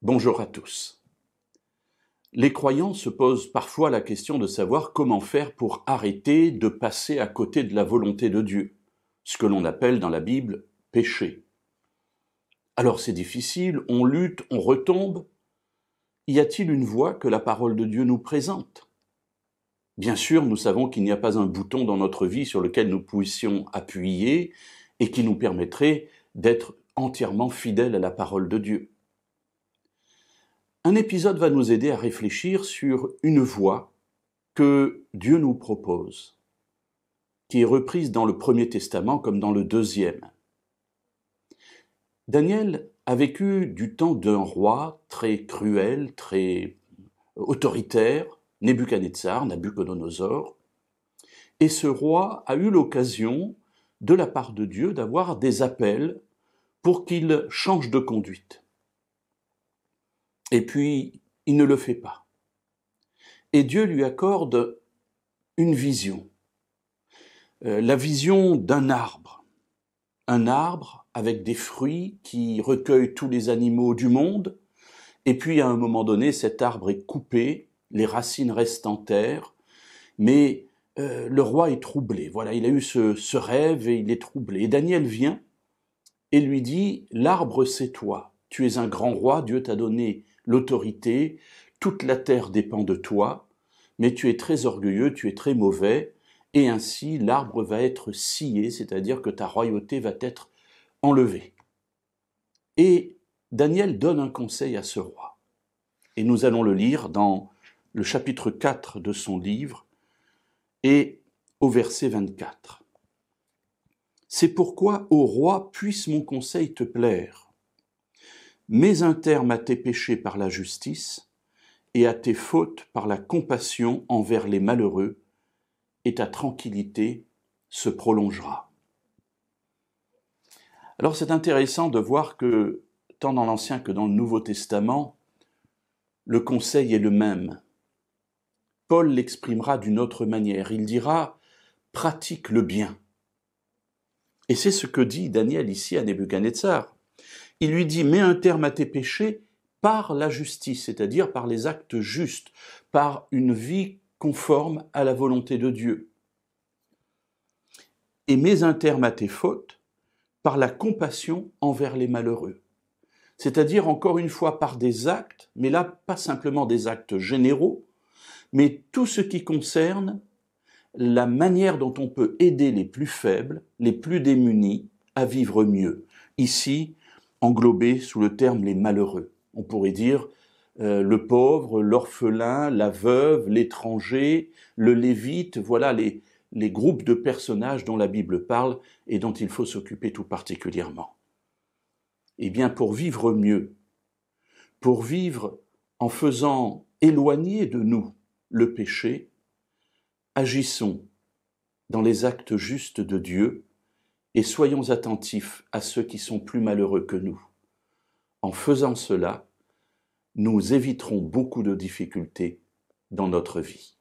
Bonjour à tous. Les croyants se posent parfois la question de savoir comment faire pour arrêter de passer à côté de la volonté de Dieu, ce que l'on appelle dans la Bible péché. Alors c'est difficile, on lutte, on retombe. Y a-t-il une voie que la parole de Dieu nous présente Bien sûr, nous savons qu'il n'y a pas un bouton dans notre vie sur lequel nous puissions appuyer et qui nous permettrait d'être entièrement fidèles à la parole de Dieu. Un épisode va nous aider à réfléchir sur une voie que Dieu nous propose, qui est reprise dans le Premier Testament comme dans le Deuxième. Daniel a vécu du temps d'un roi très cruel, très autoritaire, Nebuchadnezzar, Nabuchodonosor, et ce roi a eu l'occasion, de la part de Dieu, d'avoir des appels pour qu'il change de conduite. Et puis, il ne le fait pas. Et Dieu lui accorde une vision. Euh, la vision d'un arbre. Un arbre avec des fruits qui recueillent tous les animaux du monde. Et puis, à un moment donné, cet arbre est coupé, les racines restent en terre. Mais euh, le roi est troublé. Voilà, il a eu ce rêve et il est troublé. Et Daniel vient et lui dit, l'arbre c'est toi. Tu es un grand roi, Dieu t'a donné l'autorité, toute la terre dépend de toi, mais tu es très orgueilleux, tu es très mauvais, et ainsi l'arbre va être scié, c'est-à-dire que ta royauté va être enlevée. Et Daniel donne un conseil à ce roi. Et nous allons le lire dans le chapitre 4 de son livre et au verset 24. C'est pourquoi, ô roi, puisse mon conseil te plaire Mets un terme à tes péchés par la justice, et à tes fautes par la compassion envers les malheureux, et ta tranquillité se prolongera. Alors c'est intéressant de voir que, tant dans l'Ancien que dans le Nouveau Testament, le conseil est le même. Paul l'exprimera d'une autre manière. Il dira Pratique le bien. Et c'est ce que dit Daniel ici à Nebuchadnezzar il lui dit mets un terme à tes péchés par la justice, c'est-à-dire par les actes justes, par une vie conforme à la volonté de Dieu. Et mets un terme à tes fautes par la compassion envers les malheureux. C'est-à-dire encore une fois par des actes, mais là pas simplement des actes généraux, mais tout ce qui concerne la manière dont on peut aider les plus faibles, les plus démunis à vivre mieux. Ici, englobés sous le terme les malheureux. On pourrait dire euh, le pauvre, l'orphelin, la veuve, l'étranger, le lévite, voilà les, les groupes de personnages dont la Bible parle et dont il faut s'occuper tout particulièrement. Eh bien, pour vivre mieux, pour vivre en faisant éloigner de nous le péché, agissons dans les actes justes de Dieu et soyons attentifs à ceux qui sont plus malheureux que nous. En faisant cela, nous éviterons beaucoup de difficultés dans notre vie.